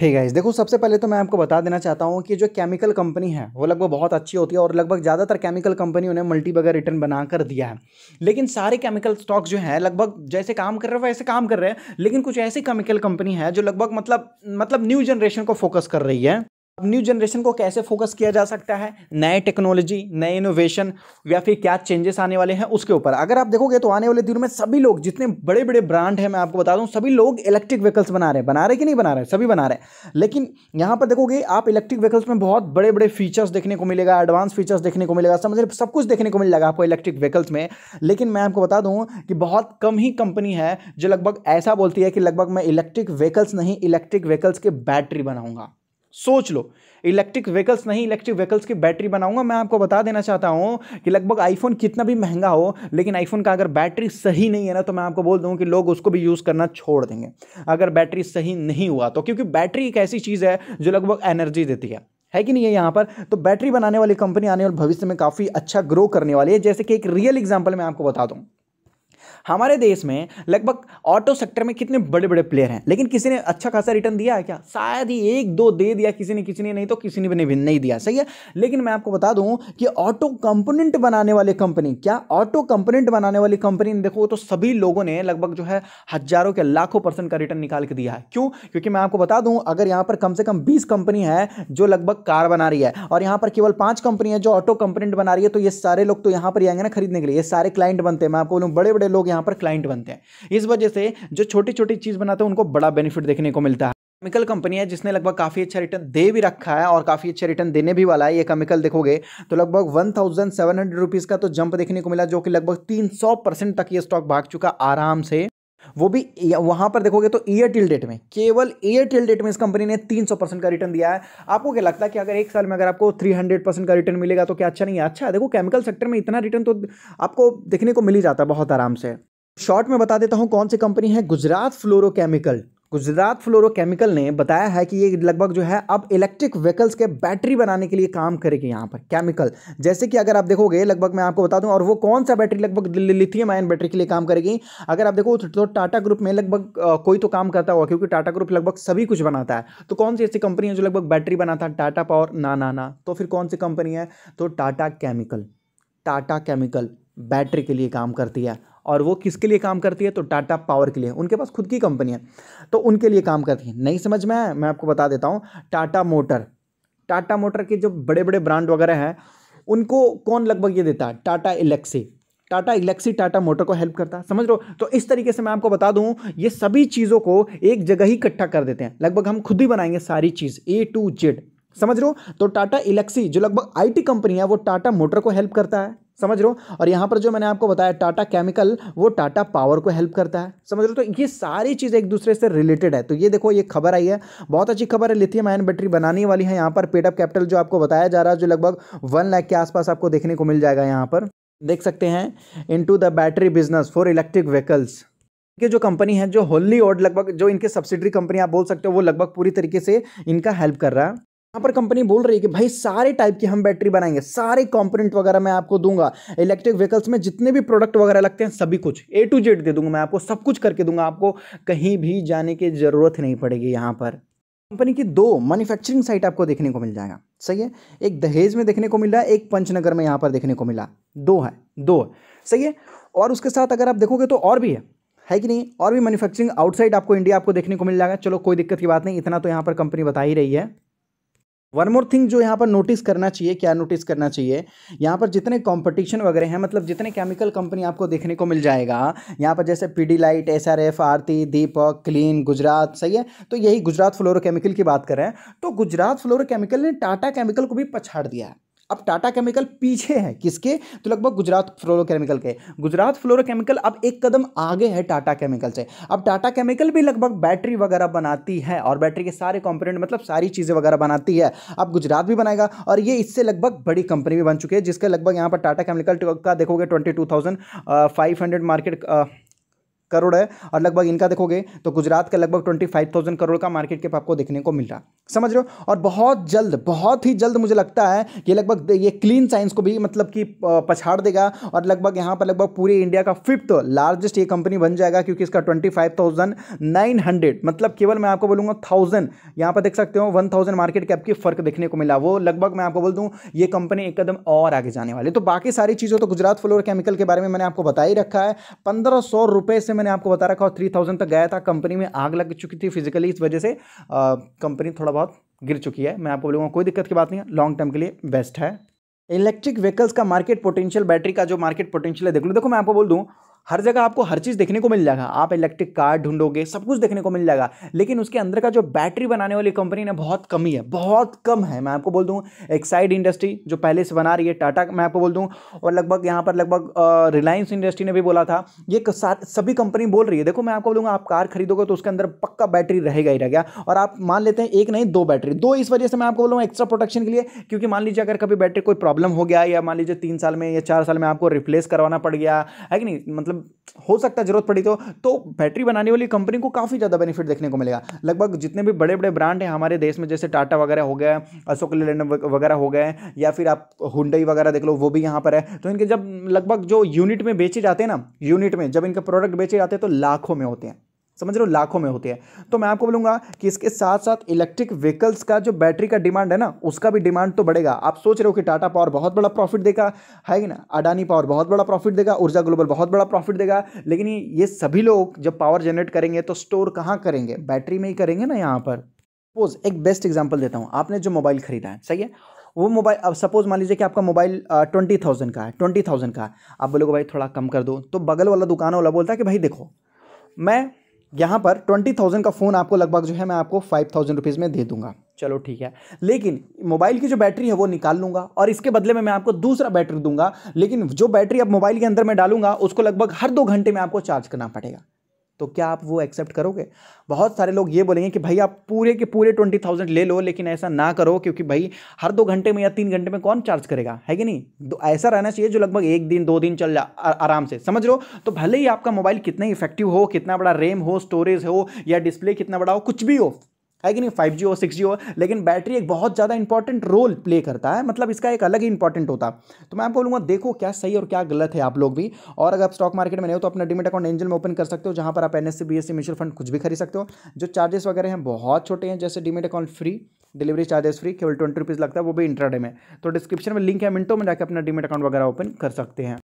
हे hey guys देखो सबसे पहले तो मैं आपको बता देना चाहता हूँ कि जो केमिकल कंपनी है वो लगभग बहुत अच्छी होती है और लगभग ज़्यादातर केमिकल कंपनियों ने मल्टी बगर रिटर्न बना कर दिया है लेकिन सारे केमिकल स्टॉक जो है लगभग जैसे काम कर रहे हैं वैसे काम कर रहे हैं लेकिन कुछ ऐसी केमिकल कंपनी है जो लगभग मतलब मतलब न्यू जनरेशन को फोकस कर रही है अब न्यू जनरेशन को कैसे फोकस किया जा सकता है नए टेक्नोलॉजी नए इनोवेशन या फिर क्या चेंजेस आने वाले हैं उसके ऊपर अगर आप देखोगे तो आने वाले दिनों में सभी लोग जितने बड़े बड़े ब्रांड हैं मैं आपको बता दूं सभी लोग इलेक्ट्रिक व्हीकल्स बना रहे हैं बना रहे कि नहीं बना रहे सभी बना रहे हैं लेकिन यहाँ पर देखोगे आप इलेक्ट्रिक व्हीकल्स में बहुत बड़े बड़े फीचर्स देखने को मिलेगा एडवांस फीचर्स देखने को मिलेगा समझ सब कुछ देखने को मिलेगा आपको इलेक्ट्रिक व्हीकल्स में लेकिन मैं आपको बता दूँ कि बहुत कम ही कंपनी है जो लगभग ऐसा बोलती है कि लगभग मैं इलेक्ट्रिक व्हीकल्स नहीं इलेक्ट्रिक व्हीकल्स के बैटरी बनाऊँगा सोच लो इलेक्ट्रिक व्हीकल्स नहीं इलेक्ट्रिक व्हीकल्स की बैटरी बनाऊंगा मैं आपको बता देना चाहता हूँ कि लगभग आईफोन कितना भी महंगा हो लेकिन आईफोन का अगर बैटरी सही नहीं है ना तो मैं आपको बोल दूँ कि लोग उसको भी यूज़ करना छोड़ देंगे अगर बैटरी सही नहीं हुआ तो क्योंकि बैटरी एक ऐसी चीज़ है जो लगभग एनर्जी देती है है कि नहीं है यहाँ पर तो बैटरी बनाने वाली कंपनी आने वाले भविष्य में काफ़ी अच्छा ग्रो करने वाली है जैसे कि एक रियल एग्जाम्पल मैं आपको बता दूँ हमारे देश में लगभग ऑटो सेक्टर में कितने बड़े बड़े प्लेयर हैं लेकिन किसी ने अच्छा खासा रिटर्न दिया है क्या शायद ही एक दो दे दिया किसी ने किसी ने नहीं तो किसी ने भी नहीं दिया सही है लेकिन मैं आपको बता दूं कि ऑटो कंपोनेंट बनाने वाले कंपनी क्या ऑटो कंपोनेंट बनाने वाली कंपनी देखो तो सभी लोगों ने लगभग जो है हजारों के लाखों परसेंट का रिटर्न निकाल के दिया है क्यों क्योंकि मैं आपको बता दूं अगर यहाँ पर कम से कम बीस कंपनी है जो लगभग कार बना रही है और यहाँ पर केवल पांच कंपनी है जो ऑटो कंपोनेंट बना रही है तो ये सारे लोग तो यहाँ पर आएंगे ना खरीदने के लिए ये सारे क्लाइंट बनते हैं मैं आपको बोलूँ बड़े बड़े लोग यहाँ पर क्लाइंट बनते हैं इस वजह से जो छोटी छोटी चीज़ बनाते हैं उनको बड़ा बेनिफिट देखने को मिलता है केमिकल कंपनी है जिसने लगभग काफ़ी अच्छा रिटर्न दे भी रखा है और काफ़ी अच्छा रिटर्न देने भी वाला है ये केमिकल देखोगे तो लगभग one thousand seven hundred rupees का तो जंप देखने को मिला जो कि लगभग तीन सौ परसेंट तक ये स्टॉक भाग चुका आराम से वो भी वहां पर देखोगे तो ईयर टिल डेट में केवल ईयर टिल डेट में इस कंपनी ने 300 परसेंट का रिटर्न दिया है आपको क्या लगता है कि अगर एक साल में अगर आपको 300 परसेंट का रिटर्न मिलेगा तो क्या अच्छा नहीं है अच्छा है देखो केमिकल सेक्टर में इतना रिटर्न तो आपको देखने को मिल ही जाता है बहुत आराम से शॉर्ट में बता देता हूँ कौन सी कंपनी है गुजरात फ्लोरोकेमिकल गुजरात फ्लोरोकेमिकल ने बताया है कि ये लगभग जो है अब इलेक्ट्रिक व्हीकल्स के बैटरी बनाने के लिए काम करेगी यहाँ पर केमिकल जैसे कि अगर आप देखोगे लगभग मैं आपको बता दूं और वो कौन सा बैटरी लगभग लिथियम आयन बैटरी के लिए काम करेगी अगर आप देखो तो टाटा ग्रुप में लगभग कोई तो काम करता होगा क्योंकि टाटा ग्रुप लगभग सभी कुछ बनाता है तो कौन सी ऐसी कंपनी है जो लगभग बैटरी बनाता है टाटा पावर ना ना ना तो फिर कौन सी कंपनी है तो Tata chemical Tata chemical battery के लिए काम करती है और वो किसके लिए काम करती है तो टाटा पावर के लिए उनके पास खुद की कंपनी है तो उनके लिए काम करती है नहीं समझ में आया मैं आपको बता देता हूँ टाटा मोटर टाटा मोटर के जो बड़े बड़े ब्रांड वगैरह हैं उनको कौन लगभग ये देता है Tata Elxsi Tata Elxsi Tata motor को हेल्प करता है समझ लो तो इस तरीके से मैं आपको बता दूं ये सभी चीज़ों को एक जगह ही इकट्ठा कर देते हैं लगभग हम खुद ही बनाएंगे सारी चीज़ ए टू जेड समझ रहे हो तो टाटा इलेक्सी जो लगभग आईटी कंपनी है वो टाटा मोटर को हेल्प करता है समझ रहे हो और यहाँ पर जो मैंने आपको बताया टाटा केमिकल वो टाटा पावर को हेल्प करता है समझ रहे हो तो ये सारी चीज़ें एक दूसरे से रिलेटेड है तो ये देखो ये खबर आई है बहुत अच्छी खबर है लिथियम आयन बैटरी बनाने वाली है यहाँ पर पेटअप कैपिटल जो आपको बताया जा रहा है जो लगभग वन लाख के आसपास आपको देखने को मिल जाएगा यहाँ पर देख सकते हैं in the battery business for electric vehicles के जो कंपनी है जो होली और लगभग जो इनके सब्सिडरी कंपनी आप बोल सकते हो वो लगभग पूरी तरीके से इनका हेल्प कर रहा है यहाँ पर कंपनी बोल रही है कि भाई सारे टाइप की हम बैटरी बनाएंगे सारे कंपोनेंट वगैरह मैं आपको दूंगा इलेक्ट्रिक व्हीकल्स में जितने भी प्रोडक्ट वगैरह लगते हैं सभी कुछ ए टू जेड दे दूंगा मैं आपको सब कुछ करके दूंगा आपको कहीं भी जाने की ज़रूरत नहीं पड़ेगी यहाँ पर कंपनी की दो मैन्युफैक्चरिंग साइट आपको देखने को मिल जाएगा सही है एक दहेज में देखने को मिला एक पंचनगर में यहाँ पर देखने को मिला दो है दो है सही है और उसके साथ अगर आप देखोगे तो और भी है है कि नहीं और भी मैन्युफैक्चरिंग आउटसाइड आपको इंडिया आपको देखने को मिल जाएगा चलो कोई दिक्कत की बात नहीं इतना तो यहाँ पर कंपनी बता ही रही है वन मोर थिंग जो यहाँ पर नोटिस करना चाहिए क्या नोटिस करना चाहिए यहाँ पर जितने कंपटीशन वगैरह हैं मतलब जितने केमिकल कंपनी आपको देखने को मिल जाएगा यहाँ पर जैसे P D light S R F Aarti Deepak clean Gujarat सही है तो यही गुजरात फ्लोरोकेमिकल की बात कर रहे हैं तो गुजरात फ्लोरोकेमिकल ने टाटा केमिकल को भी पछाड़ दिया है अब टाटा केमिकल पीछे है किसके तो लगभग गुजरात फ्लोरोकेमिकल के गुजरात फ्लोरोकेमिकल अब एक कदम आगे है टाटा केमिकल से अब टाटा केमिकल भी लगभग बैटरी वगैरह बनाती है और बैटरी के सारे कॉम्पोनेंट मतलब सारी चीज़ें वगैरह बनाती है अब गुजरात भी बनाएगा और ये इससे लगभग बड़ी कंपनी भी बन चुकी है जिसके लगभग यहाँ पर टाटा केमिकल का देखोगे twenty two thousand five hundred market crore है और लगभग इनका देखोगे तो गुजरात का लगभग ट्वेंटी फाइव थाउजेंड करोड़ का मार्केट कैप आपको देखने को मिल रहा समझ रहे हो और बहुत जल्द बहुत ही जल्द मुझे लगता है ये लगभग ये क्लीन साइंस को भी मतलब कि पछाड़ देगा और लगभग यहाँ पर लगभग पूरे इंडिया का फिफ्थ लार्जेस्ट ये कंपनी बन जाएगा क्योंकि इसका twenty five thousand nine hundred मतलब केवल मैं आपको बोलूँगा थाउजेंड यहाँ पर देख सकते हो वन थाउजेंड मार्केट कैप की फर्क देखने को मिला वो लगभग मैं आपको बोल दूँ ये कंपनी एकदम और आगे जाने वाली तो बाकी सारी चीज़ों तो गुजरात फ्लोर केमिकल के बारे में मैंने आपको बता ही रखा है पंद्रह सौ रुपये से मैंने आपको बता रखा और थ्री थाउजेंड तक गया था कंपनी में आग लग चुकी थी फिजिकली इस वजह से कंपनी थोड़ा बहुत गिर चुकी है मैं आपको बोलूँगा कोई दिक्कत की बात नहीं है लॉन्ग टर्म के लिए बेस्ट है इलेक्ट्रिक व्हीकल्स का मार्केट पोटेंशियल बैटरी का जो मार्केट पोटेंशियल है देख लो देखो मैं आपको बोल दूँ हर जगह आपको हर चीज़ देखने को मिल जाएगा आप इलेक्ट्रिक कार ढूंढोगे सब कुछ देखने को मिल जाएगा लेकिन उसके अंदर का जो बैटरी बनाने वाली कंपनी ना बहुत कमी है बहुत कम है मैं आपको बोल दूँ एक्साइड इंडस्ट्री जो पहले से बना रही है टाटा मैं आपको बोल दूँ और लगभग यहाँ पर लगभग रिलायंस इंडस्ट्री ने भी बोला था ये सभी कंपनी बोल रही है देखो मैं आपको बोलूँगा आप कार खरीदोगे तो उसके अंदर पक्का बैटरी रहेगा ही रह गया और आप मान लेते हैं एक नहीं दो बैटरी दो इस वजह से मैं आपको बोलूँगा एक्स्ट्रा प्रोटेक्शन के लिए क्योंकि मान लीजिए अगर कभी बैटरी कोई प्रॉब्लम हो गया या मान लीजिए तीन साल में या चार साल में आपको रिप्लेस करवाना पड़ गया है कि नहीं मतलब मतलब हो सकता है ज़रूरत पड़ी तो तो बैटरी बनाने वाली कंपनी को काफ़ी ज़्यादा बेनिफिट देखने को मिलेगा लगभग जितने भी बड़े बड़े ब्रांड हैं हमारे देश में जैसे टाटा वगैरह हो गया अशोक लेलैंड वगैरह हो गए या फिर आप हुडई वगैरह देख लो वो भी यहाँ पर है तो इनके जब लगभग जो यूनिट में बेचे जाते हैं ना यूनिट में जब इनके प्रोडक्ट बेचे जाते हैं तो लाखों में होते हैं समझ रहे हो लाखों में होती है तो मैं आपको बोलूँगा कि इसके साथ साथ इलेक्ट्रिक व्हीकल्स का जो बैटरी का डिमांड है ना उसका भी डिमांड तो बढ़ेगा आप सोच रहे हो कि टाटा पावर बहुत बड़ा प्रॉफिट देगा है कि ना अडानी पावर बहुत बड़ा प्रॉफिट देगा ऊर्जा ग्लोबल बहुत बड़ा प्रॉफिट देगा लेकिन ये सभी लोग जब पावर जनरेट करेंगे तो स्टोर कहाँ करेंगे बैटरी में ही करेंगे ना यहाँ पर सपोज एक बेस्ट एग्जाम्पल देता हूँ आपने जो मोबाइल खरीदा है सही है वो मोबाइल अब सपोज मान लीजिए कि आपका मोबाइल ट्वेंटी थाउजेंड का है ट्वेंटी थाउजेंड का है आप बोलोगे भाई थोड़ा कम कर दो तो बगल वाला दुकान वाला बोलता है कि भाई देखो मैं यहाँ पर ट्वेंटी थाउजेंड का फ़ोन आपको लगभग जो है मैं आपको फाइव थाउजेंड रुपीज़ में दे दूंगा चलो ठीक है लेकिन मोबाइल की जो बैटरी है वो निकाल लूँगा और इसके बदले में मैं आपको दूसरा बैटरी दूंगा लेकिन जो बैटरी अब मोबाइल के अंदर मैं डालूंगा उसको लगभग हर दो घंटे में आपको चार्ज करना पड़ेगा तो क्या आप वो एक्सेप्ट करोगे बहुत सारे लोग ये बोलेंगे कि भाई आप पूरे के पूरे ट्वेंटी थाउजेंड ले लो लेकिन ऐसा ना करो क्योंकि भाई हर दो घंटे में या तीन घंटे में कौन चार्ज करेगा है कि नहीं तो ऐसा रहना चाहिए जो लगभग एक दिन दो दिन चल जा आराम से समझ लो तो भले ही आपका मोबाइल कितना इफेक्टिव हो कितना बड़ा रैम हो स्टोरेज हो या डिस्प्ले कितना बड़ा हो कुछ भी हो है कि नहीं फाइव जी हो सिक्स जी हो लेकिन बैटरी एक बहुत ज़्यादा इंपॉर्टेंट रोल प्ले करता है मतलब इसका एक अलग ही इंपॉर्टेंट होता तो मैं आपको बोलूँगा देखो क्या सही और क्या गलत है आप लोग भी और अगर आप स्टॉक मार्केट में नहीं हो तो अपना डिमेट अकाउंट एंजल में ओपन कर सकते हो जहाँ पर आप एन एस म्यूचुअल फंड कुछ भी खरीद सकते हो जो चार्जेस वगैरह हैं बहुत छोटे हैं जैसे demat account free delivery charges free केवल ट्वेंटी रुपीज़ लगता है वो भी इंट्राडे में तो डिस्क्रिप्शन में लिंक है मिनटों में जाकर अपना डिमेट अकाउंट वगैरह ओपन कर सकते हैं